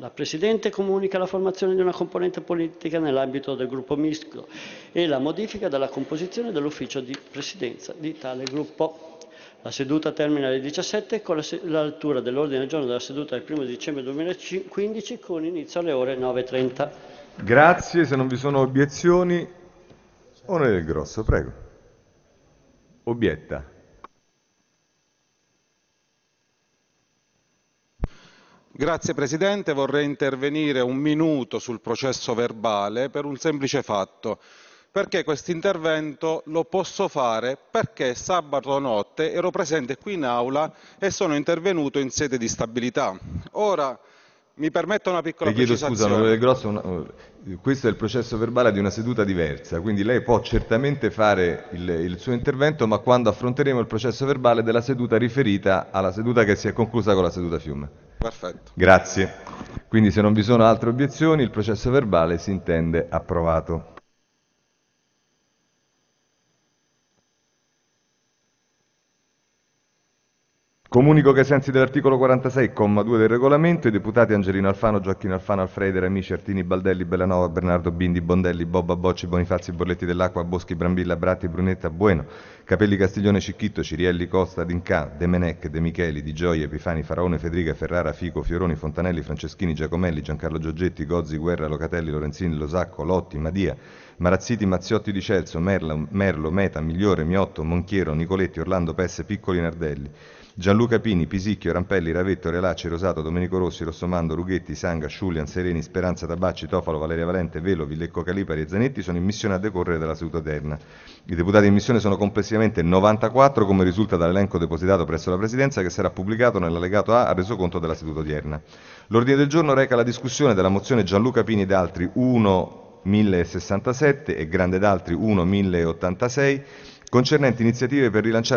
La Presidente comunica la formazione di una componente politica nell'ambito del gruppo misto e la modifica della composizione dell'ufficio di presidenza di tale gruppo. La seduta termina alle 17 con l'altura dell'ordine del giorno della seduta del 1 dicembre 2015 con inizio alle ore 9.30. Grazie, se non vi sono obiezioni, Onore del Grosso, prego. Obietta. Grazie Presidente, vorrei intervenire un minuto sul processo verbale per un semplice fatto, perché questo intervento lo posso fare perché sabato notte ero presente qui in aula e sono intervenuto in sede di stabilità. Ora mi permetto una piccola precisazione. chiedo scusa, Grosso, una, eh, questo è il processo verbale di una seduta diversa, quindi lei può certamente fare il, il, suo intervento, ma quando affronteremo il processo verbale della seduta riferita alla seduta che si è conclusa con la seduta Fiume. Perfetto. Grazie. Quindi se non vi sono altre obiezioni il processo verbale si intende approvato. Comunico che ai sensi dell'articolo 46,2 del regolamento, i deputati Angelino Alfano, Gioacchino Alfano, Alfredi, Rami, Certini, Baldelli, Bellanova, Bernardo Bindi, Bondelli, Bobba, Bocci, Bonifazzi, Borletti dell'Acqua, Boschi, Brambilla, Bratti, Brunetta, Bueno, Capelli, Castiglione, Cicchitto, Cirielli, Costa, D'Inca, De Menec, De Micheli, Di Gioia, Epifani, Faraone, Federica, Ferrara, Fico, Fioroni, Fontanelli, Franceschini, Giacomelli, Giancarlo Giorgetti, Gozzi, Guerra, Locatelli, Lorenzini, Losacco, Lotti, Madia, Marazziti, Mazziotti di Celso, Merlo, Merlo, Meta, Migliore, Miotto, Monchiero, Nicoletti, Orlando, Pesse, Piccoli, Nardelli, Gianluca Pini, Pisicchio, Rampelli, Ravetto, Relacci, Rosato, Domenico Rossi, Rossomando, Rughetti, Sanga, Sciulian, Sereni, Speranza, Tabacci, Tofalo, Valeria Valente, Velo, Villecco Calipari e Zanetti sono in missione a decorrere dalla seduta terna. I deputati in missione sono complessivamente 94, come risulta dall'elenco depositato presso la Presidenza, che sarà pubblicato nell'allegato A al resoconto della seduta odierna. L'ordine del giorno reca la discussione della mozione Gianluca Pini ed altri 1 1067 e Grande d'Altri 1 1086, concernenti iniziative per rilanciare